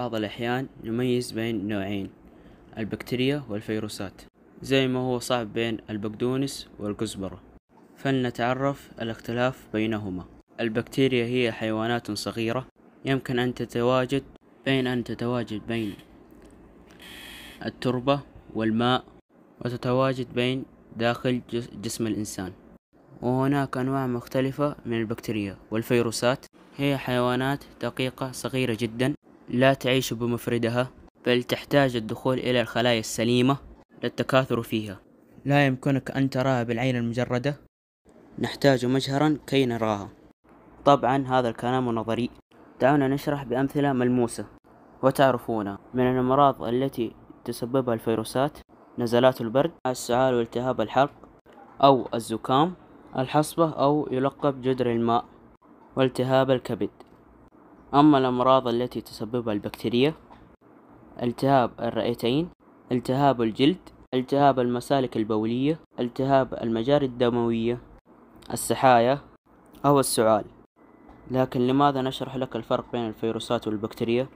بعض الأحيان نميز بين نوعين البكتيريا والفيروسات زي ما هو صعب بين البقدونس والكزبرة فلنتعرف الاختلاف بينهما البكتيريا هي حيوانات صغيرة يمكن أن تتواجد بين أن تتواجد بين التربة والماء وتتواجد بين داخل جسم الإنسان وهناك أنواع مختلفة من البكتيريا والفيروسات هي حيوانات دقيقة صغيرة جدا لا تعيش بمفردها بل تحتاج الدخول إلى الخلايا السليمة للتكاثر فيها لا يمكنك أن تراها بالعين المجردة نحتاج مجهرا كي نراها طبعا هذا الكلام نظري دعونا نشرح بأمثلة ملموسة وتعرفون من الأمراض التي تسببها الفيروسات نزلات البرد السعال والتهاب الحلق أو الزكام الحصبة أو يلقب جدر الماء والتهاب الكبد أما الأمراض التي تسببها البكتيريا التهاب الرئتين التهاب الجلد التهاب المسالك البولية التهاب المجاري الدموية السحايا أو السعال لكن لماذا نشرح لك الفرق بين الفيروسات والبكتيريا؟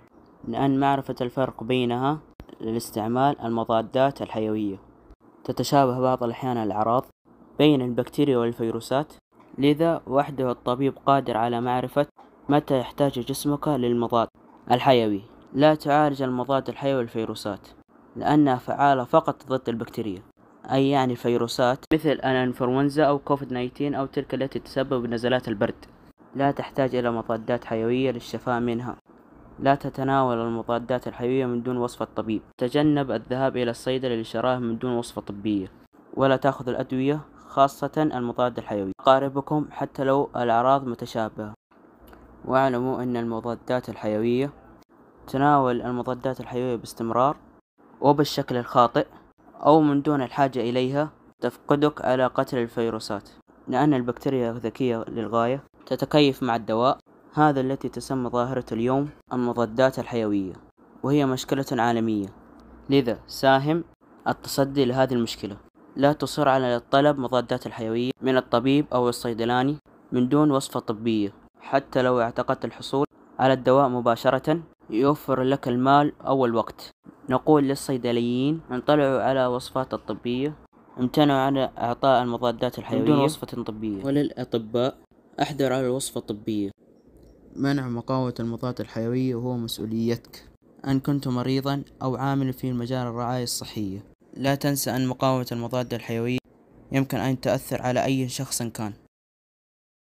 لأن معرفة الفرق بينها لاستعمال المضادات الحيوية تتشابه بعض الأحيان الأعراض بين البكتيريا والفيروسات لذا وحده الطبيب قادر على معرفة متى يحتاج جسمك للمضاد الحيوي لا تعالج المضاد الحيوي الفيروسات لأنها فعالة فقط ضد البكتيريا أي يعني الفيروسات مثل الإنفلونزا أو كوفيد 19 أو تلك التي تسبب نزلات البرد لا تحتاج إلى مضادات حيوية للشفاء منها لا تتناول المضادات الحيوية من دون وصفة طبيب تجنب الذهاب إلى الصيدلة لشرائها من دون وصفة طبية ولا تأخذ الأدوية خاصة المضاد الحيوي قاربكم حتى لو الأعراض متشابهة واعلموا أن المضادات الحيوية تناول المضادات الحيوية باستمرار وبالشكل الخاطئ أو من دون الحاجة إليها تفقدك على قتل الفيروسات لأن البكتيريا ذكية للغاية تتكيف مع الدواء هذا التي تسمى ظاهرة اليوم المضادات الحيوية وهي مشكلة عالمية لذا ساهم التصدي لهذه المشكلة لا تصر على طلب مضادات الحيوية من الطبيب أو الصيدلاني من دون وصفة طبية حتى لو اعتقدت الحصول على الدواء مباشرة يوفر لك المال أو الوقت نقول للصيدليين انطلعوا على وصفات الطبية امتنعوا عن إعطاء المضادات الحيوية بدون وصفة طبية وللأطباء احذر على الوصفة الطبية منع مقاومة المضادات الحيوية هو مسؤوليتك أن كنت مريضا أو عامل في مجال الرعاية الصحية لا تنسى أن مقاومة المضادات الحيوية يمكن أن تؤثر على أي شخص كان